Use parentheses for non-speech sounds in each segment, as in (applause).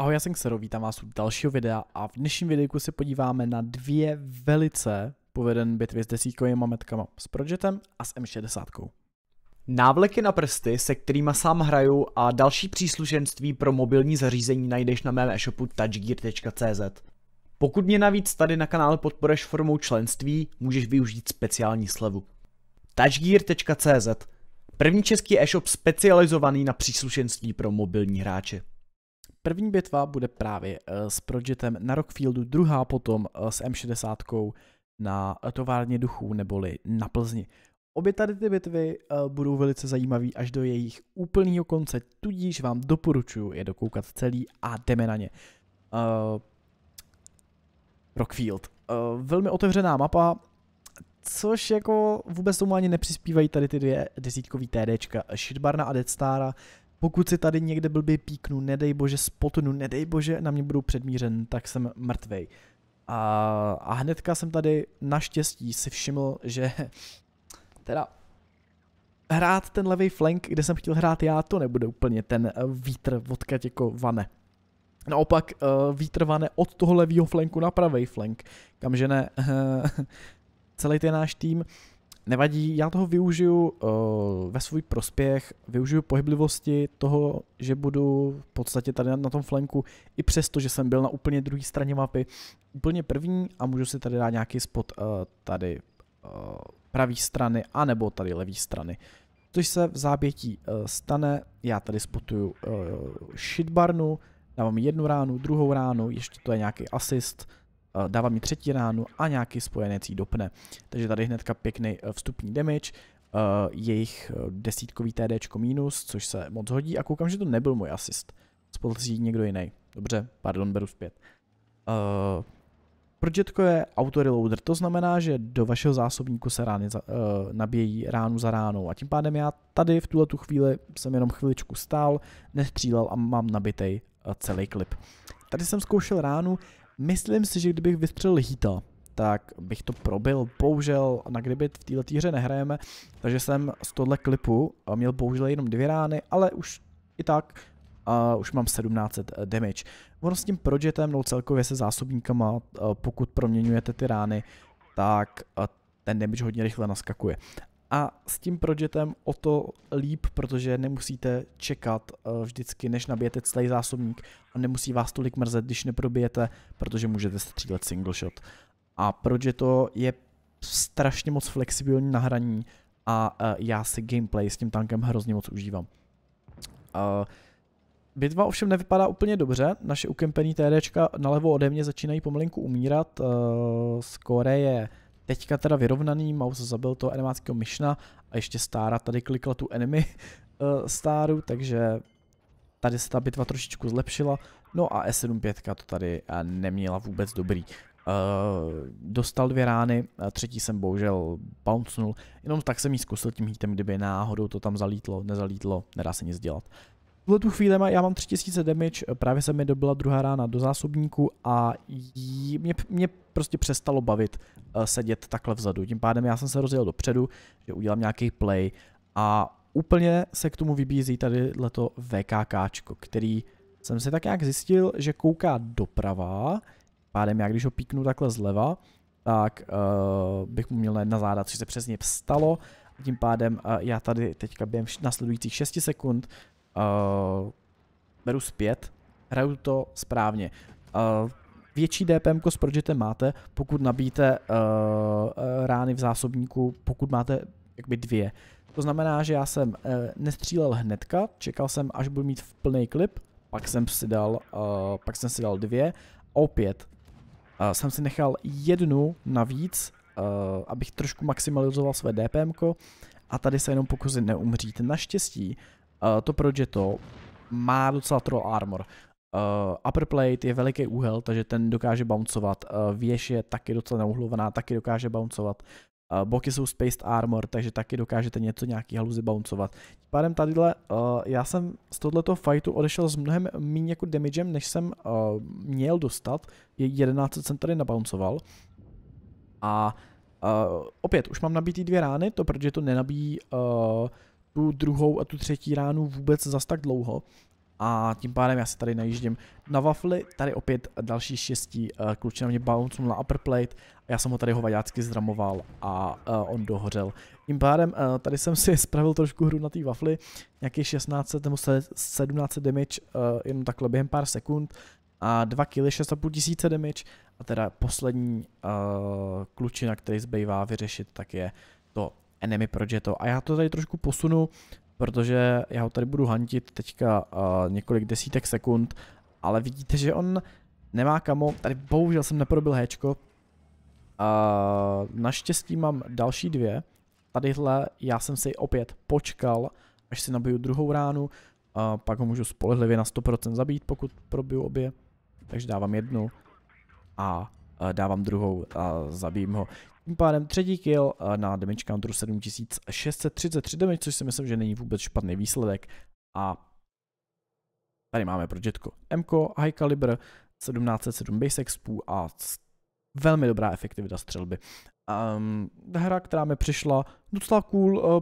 Ahoj, já jsem Xero, vítám vás u dalšího videa a v dnešním videu se podíváme na dvě velice poveden bitvy s desítkovými metkama, s Projetem a s M60. Návleky na prsty, se kterými sám hraju a další příslušenství pro mobilní zařízení najdeš na mém e-shopu touchgear.cz. Pokud mě navíc tady na kanále podporeš formou členství, můžeš využít speciální slevu. touchgear.cz První český e-shop specializovaný na příslušenství pro mobilní hráče. První bitva bude právě eh, s Projetem na Rockfieldu, druhá potom eh, s M60 na továrně duchů neboli na Plzni. Obě tady ty bitvy eh, budou velice zajímavé až do jejich úplného konce, tudíž vám doporučuji je dokoukat celý a jdeme na ně. Uh, Rockfield. Uh, velmi otevřená mapa, což jako vůbec tomu ani nepřispívají tady ty dvě desítkový TDčka, Shitbarna a Deadstara, pokud si tady někde blbě píknu, nedej bože spotnu, nedej bože na mě budou předmířen, tak jsem mrtvej. A, a hnedka jsem tady naštěstí si všiml, že (laughs) teda hrát ten levý flank, kde jsem chtěl hrát já, to nebude úplně ten eh, vítr odkaď jako vane. Naopak eh, vítr vane od toho levýho flanku na pravý flank, kamže ne (laughs) celý ten náš tým nevadí, já toho využiju uh, ve svůj prospěch, využiju pohyblivosti toho, že budu v podstatě tady na, na tom flanku, i přesto, že jsem byl na úplně druhé straně mapy, úplně první a můžu si tady dát nějaký spot uh, tady uh, pravý strany, anebo tady levý strany. Což se v zábětí uh, stane, já tady spotuju uh, shitbarnu, dávám jednu ránu, druhou ránu, ještě to je nějaký assist, Eh, dává mi třetí ránu a nějaký spojenec dopne. Takže tady hnedka pěkný eh, vstupní damage, eh, jejich desítkový TD minus, což se moc hodí a koukám, že to nebyl můj asist. Spolil někdo jiný. Dobře, pardon, beru zpět. Uh, Projetko je autoreloader, to znamená, že do vašeho zásobníku se rány za, e, nabíjí ránu za ránou a tím pádem já tady v tuhle tu chvíli jsem jenom chviličku stál, nestřílel a mám nabitej celý klip. Tady jsem zkoušel ránu, Myslím si, že kdybych vystřelil hita, tak bych to probil. Bohužel na kdyby v této hře nehrajeme, takže jsem z tohle klipu eh, měl bohužel jenom dvě rány, ale už i tak uh, už mám 17 damage. Ono s tím projetem, no celkově se zásobníkama, uh, pokud proměňujete ty rány, tak uh, ten damage hodně rychle naskakuje a s tím Projetem o to líp, protože nemusíte čekat eh, vždycky, než nabijete celý zásobník a nemusí vás tolik mrzet, když neprobijete, protože můžete střílet single shot. A to je strašně moc flexibilní na hraní a eh, já si gameplay s tím tankem hrozně moc užívám. Eh, bitva ovšem nevypadá úplně dobře, naše ukempený TDčka nalevo ode mě začínají pomalinku umírat, skore je Teďka teda vyrovnaný, mouse zabil toho enemáckého myšna a ještě stára tady klikla tu enemy uh, (laughs) stáru, takže tady se ta bitva trošičku zlepšila. No a s 75 to tady uh, neměla vůbec dobrý. Uh, dostal dvě rány, třetí jsem bohužel bouncnul, jenom tak jsem jí zkusil tím hitem, kdyby náhodou to tam zalítlo, nezalítlo, nedá se nic dělat tuhle tu chvíli má, já mám 3000 damage, eh, právě se mi dobila druhá rána do zásobníku a jí, mě, mě prostě přestalo bavit uh, sedět takhle vzadu. Tím pádem já jsem se rozjel dopředu, že udělám nějaký play a úplně se k tomu vybízí tady leto VKK, který jsem si tak nějak zjistil, že kouká doprava, pádem já když ho píknu takhle zleva, tak uh, bych mu měl na záda, což se přesně vstalo. Tím pádem uh, já tady teďka během nasledujících 6 sekund Uh, beru zpět, hraju to správně. Uh, větší DPM s Projetem máte, pokud nabíte uh, eh, rány v zásobníku, pokud máte jakby dvě. To znamená, že já jsem uh, nestřílel hnedka, čekal jsem, až budu mít v plný klip, pak jsem si dal, uh, pak jsem si dal dvě opět uh, jsem si nechal jednu navíc, uh, abych trošku maximalizoval své DPM ko a tady se jenom pokusit neumřít. Naštěstí Uh, to Progetto má docela troll armor. Uh, upper plate je veliký úhel, takže ten dokáže bouncovat. Uh, věž je taky docela neuhlovaná, taky dokáže bouncovat. Uh, boky jsou spaced armor, takže taky dokážete něco, nějaký haluzy bouncovat. Pádem tadyhle, uh, já jsem z tohoto fightu odešel s mnohem méně jako damagem, než jsem uh, měl dostat. Je 11 jsem tady nabouncoval. A uh, opět, už mám nabitý dvě rány, to protože to nenabíjí uh, tu druhou a tu třetí ránu vůbec zas tak dlouho. A tím pádem já se tady najíždím na wafly, tady opět další štěstí, eh, na mě bounce na upper plate, já jsem ho tady hovajácky zdramoval a uh, on dohořel. Tím pádem uh, tady jsem si (laughs) spravil trošku hru na té wafly, nějakých 16 nebo 17 damage uh, jenom takhle během pár sekund a 2 kg 6,5 tisíce damage a teda poslední uh, klučina, který zbývá vyřešit, tak je uh, Enemy to? A já to tady trošku posunu, protože já ho tady budu hantit teďka uh, několik desítek sekund, ale vidíte, že on nemá kamo, tady bohužel jsem neprobil Hčko, Uh, naštěstí mám další dvě. Tadyhle já jsem si opět počkal, až si nabiju druhou ránu. Uh, pak ho můžu spolehlivě na 100% zabít, pokud probiju obě. Takže dávám jednu a dávám druhou a zabijím ho. Tím pádem třetí kill eh, na damage counteru 7633 damage, což si myslím, že není vůbec špatný výsledek. A tady máme pro MK High Caliber, 1707 Base Expů a velmi dobrá efektivita střelby. Um, hra, která mi přišla docela cool, uh,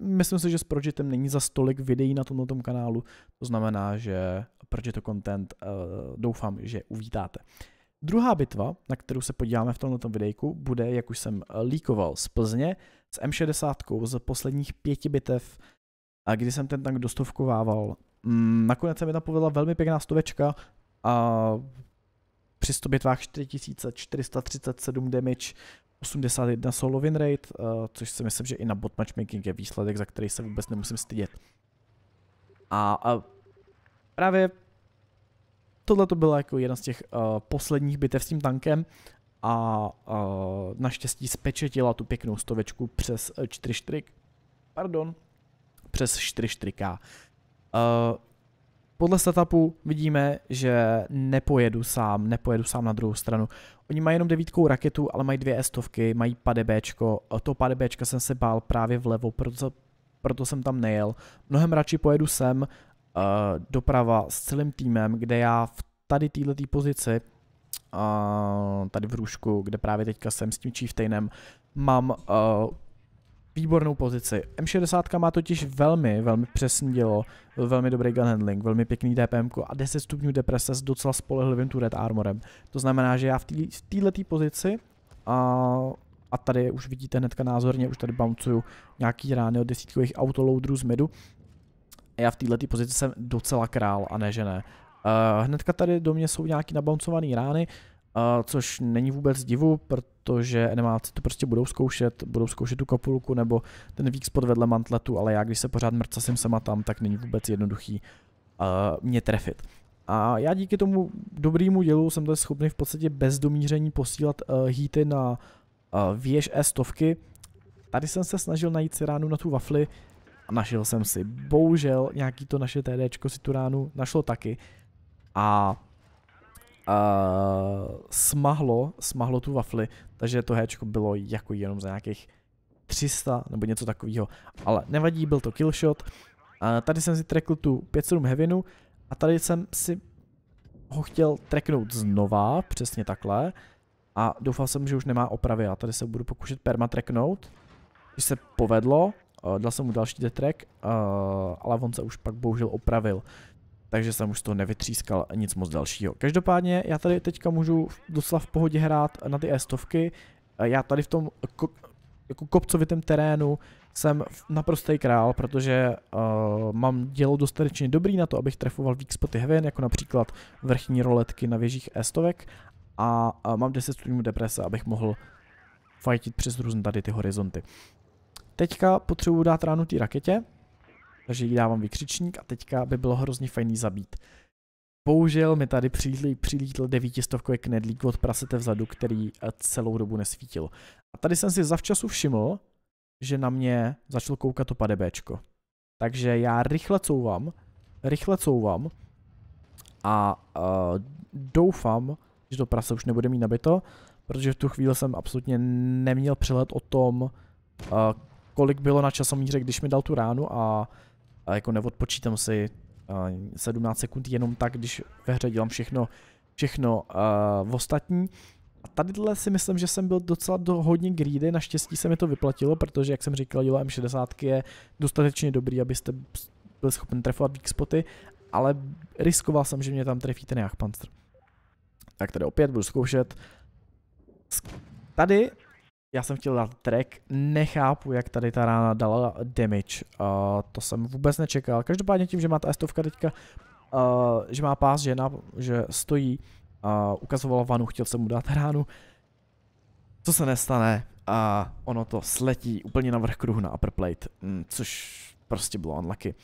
myslím si, že s Projetem není za stolik videí na tomto kanálu, to znamená, že Projeto content uh, doufám, že uvítáte. Druhá bitva, na kterou se podíváme v tomto videjku, bude, jak už jsem eh, líkoval z Plzně, s M60 z posledních pěti bitev, kdy jsem ten tank dostovkovával. Mm, nakonec se mi tam povedla velmi pěkná stovečka a při 100 bitvách 4437 damage, 81 solo win rate, eh, což si myslím, že i na bot matchmaking je výsledek, za který se vůbec nemusím stydět. A, a právě Tohle to byla jako jedna z těch uh, posledních bitev s tím tankem a uh, naštěstí spečetila tu pěknou stovečku přes 4 eh, štrik. Pardon, přes 4 štriká. Uh, podle setupu vidíme, že nepojedu sám, nepojedu sám na druhou stranu. Oni mají jenom devítkou raketu, ale mají dvě estovky, mají padebéčko. To padebéčka jsem se bál právě vlevo, proto, proto jsem tam nejel. Mnohem radši pojedu sem, Eh, doprava s celým týmem, kde já v tady této pozici, tady v růžku, kde právě teďka jsem s tím Chieftainem, mám eh, výbornou pozici. M60 má totiž velmi, velmi přesný dělo, velmi dobrý gun handling, velmi pěkný DPM a 10 stupňů deprese s docela spolehlivým turret armorem. To znamená, že já v této pozici a, a tady už vidíte hnedka názorně, už tady bouncuju nějaký rány od desítkových autoloadrů z midu, já v této pozici jsem docela král a ne, že ne. Uh, hnedka tady do mě jsou nějaký nabouncované rány, uh, což není vůbec divu, protože animáci to prostě budou zkoušet, budou zkoušet tu kopulku nebo ten vík spod vedle mantletu, ale já když se pořád mrcasím sem a tam, tak není vůbec jednoduchý uh, mě trefit. A já díky tomu dobrému dělu jsem to schopný v podstatě bez domíření posílat uh, hity na uh, věž E stovky. Tady jsem se snažil najít si ránu na tu wafli, našel jsem si. Bohužel nějaký to naše TDčko si tu ránu našlo taky a uh, smahlo, smahlo tu wafly, takže to Hčko bylo jako jenom za nějakých 300 nebo něco takového, ale nevadí, byl to killshot. Uh, tady jsem si trekl tu 5.7 Heavinu a tady jsem si ho chtěl treknout znova, přesně takhle. A doufal jsem, že už nemá opravy a tady se budu pokoušet perma treknout. Když se povedlo, Uh, dal jsem mu další detrek, uh, ale on se už pak bohužel opravil. Takže jsem už z toho nevytřískal nic moc dalšího. Každopádně já tady teďka můžu docela v pohodě hrát na ty e-stovky. já tady v tom ko jako kopcovitém terénu jsem naprostý král, protože uh, mám dělo dostatečně dobrý na to, abych trefoval weak spoty heaven, jako například vrchní roletky na věžích stovek, a uh, mám 10 stupňů deprese, abych mohl fajtit přes různé tady ty horizonty. Teďka potřebuji dát ránu té raketě, takže jí dávám vykřičník a teďka by bylo hrozně fajný zabít. Bohužel mi tady přilítl devítistovkový knedlík od prasete vzadu, který eh, celou dobu nesvítil. A tady jsem si zavčasu všiml, že na mě začal koukat to padebéčko. Takže já rychle couvám, rychle couvám a uh, doufám, že to prase už nebude mít nabito, protože v tu chvíli jsem absolutně neměl přehled o tom, uh, kolik bylo na časomíře, když mi dal tu ránu a, a jako neodpočítám si a, 17 sekund jenom tak, když ve hře dělám všechno, všechno a, v ostatní. A tadyhle si myslím, že jsem byl docela do hodně greedy, naštěstí se mi to vyplatilo, protože jak jsem říkal, dílo M60 je dostatečně dobrý, abyste byl schopen trefovat weak spoty, ale riskoval jsem, že mě tam trefí ten jachpanster. Tak tady opět budu zkoušet. Tady já jsem chtěl dát track, nechápu, jak tady ta rána dala damage, uh, to jsem vůbec nečekal. Každopádně tím, že má ta estovka teďka, uh, že má pás žena, že stojí, uh, ukazovala vanu, chtěl jsem mu dát ránu. Co se nestane, a uh, ono to sletí úplně na vrch kruhu na upper plate, mm, což prostě bylo unlucky.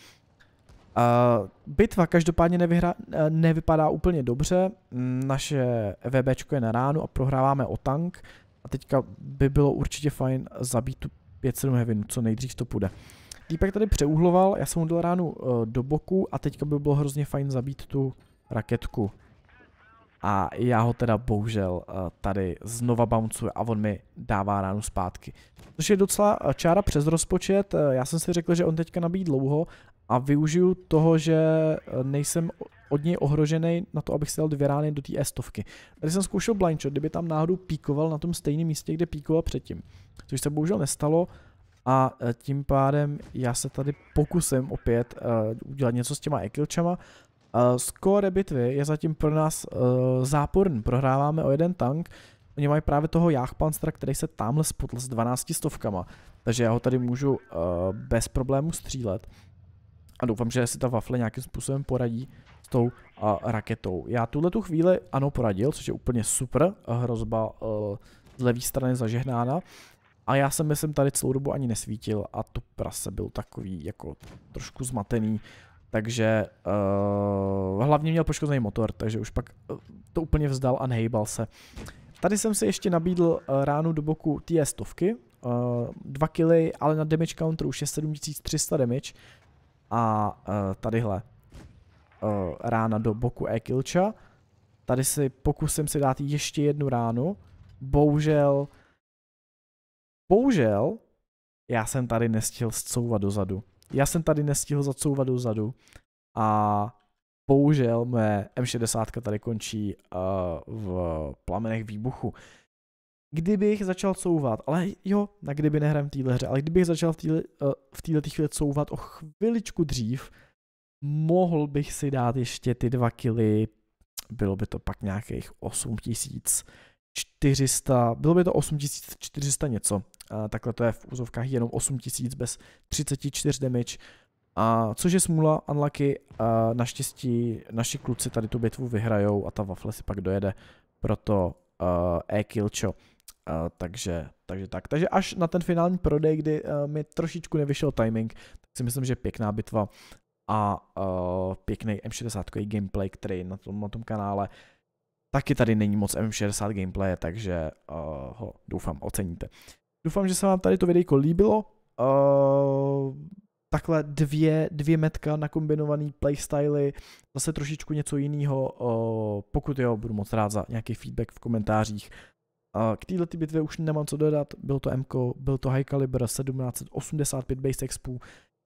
Uh, bitva každopádně nevyhra, e, nevypadá úplně dobře, mm, naše VBčko je na ránu a prohráváme o tank, a teďka by bylo určitě fajn zabít tu 5-7 heavinu, co nejdřív to půjde. Týpek tady přeuhloval, já jsem mu dal ránu uh, do boku a teďka by bylo hrozně fajn zabít tu raketku. A já ho teda bohužel uh, tady znova bouncuje a on mi dává ránu zpátky. Což je docela eh, čára přes rozpočet, já jsem si řekl, že on teďka nabíjí dlouho a využiju toho, že nejsem od něj ohrožený na to, abych si dal dvě rány do té stovky. Tady jsem zkoušel blind shot, kdyby tam náhodou píkoval na tom stejném místě, kde píkoval předtím. Což se bohužel nestalo a e, tím pádem já se tady pokusím opět uh, udělat něco s těma ekilčama. Uh, e, score bitvy je zatím pro nás uh, záporný, prohráváme o jeden tank, Oni mají právě toho Jachpanstra, který se tamhle spotl s 12 stovkama, takže já ho tady můžu uh, bez problému střílet. A doufám, že si ta wafle nějakým způsobem poradí s tou uh, raketou. Já tuhle tu chvíli ano poradil, což je úplně super, hrozba uh, z levé strany zažehnána. A já jsem myslím tady celou dobu ani nesvítil a to prase byl takový jako trošku zmatený. Takže uh, hlavně měl poškozený motor, takže už pak uh, to úplně vzdal a nehejbal se. Tady jsem si ještě nabídl uh, ránu do boku té stovky, uh, dva kily, ale na damage counter už je 7300 damage. A uh, tadyhle uh, rána do boku Ekilča. Tady si pokusím si dát ještě jednu ránu. Bohužel, bohužel, já jsem tady nestihl zcouvat dozadu. Já jsem tady nestihl zacouvat dozadu a bohužel Moje M60 tady končí uh, v plamenech výbuchu. Kdybych začal couvat, ale jo, na kdyby nehrám v téhle hře, ale kdybych začal v eh, této uh, chvíli couvat o chviličku dřív, mohl bych si dát ještě ty dva kily, bylo by to pak nějakých 8400, bylo by to 8400 něco, a takhle to je v úzovkách jenom 8000 bez 34 damage, a což je smůla, unlucky, a naštěstí naši kluci tady tu bitvu vyhrajou a ta wafle si pak dojede, proto uh, e-killčo. Uh, takže, takže tak. Takže až na ten finální prodej, kdy uh, mi trošičku nevyšel timing, tak si myslím, že pěkná bitva a uh, pěkný M60 gameplay, který na tom, na tom kanále taky tady není moc M60 gameplay, takže uh, ho doufám oceníte. Doufám, že se vám tady to videjko líbilo. Uh, takhle dvě, dvě metka nakombinovaný playstyly, zase trošičku něco jiného. Uh, pokud jo, budu moc rád za nějaký feedback v komentářích. k této bitvě už nemám co dodat, byl to MK, byl to High Caliber 1785 Base Expo,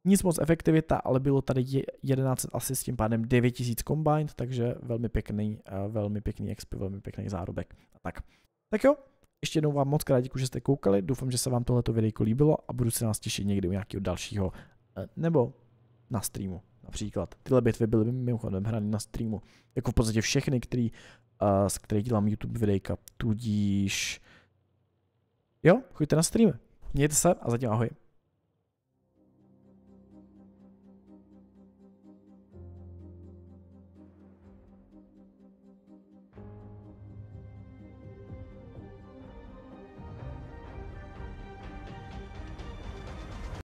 nic moc efektivita, ale bylo tady 11 asi s tím pádem 9000 combined, takže velmi pěkný, eh, velmi pěkný XP, velmi pěkný zárobek. Tak. tak jo, ještě jednou vám moc krát děkuji, že jste koukali, doufám, že se vám tohleto videjko líbilo a budu se nás těšit někdy u nějakého dalšího, eh, nebo na streamu například. Tyhle bitvy byly mimochodem hrány na streamu, jako v podstatě všechny, který, z eh, kterých dělám YouTube videjka, tudíž jo, chodíte na streamy. Mějte se a zatím ahoj.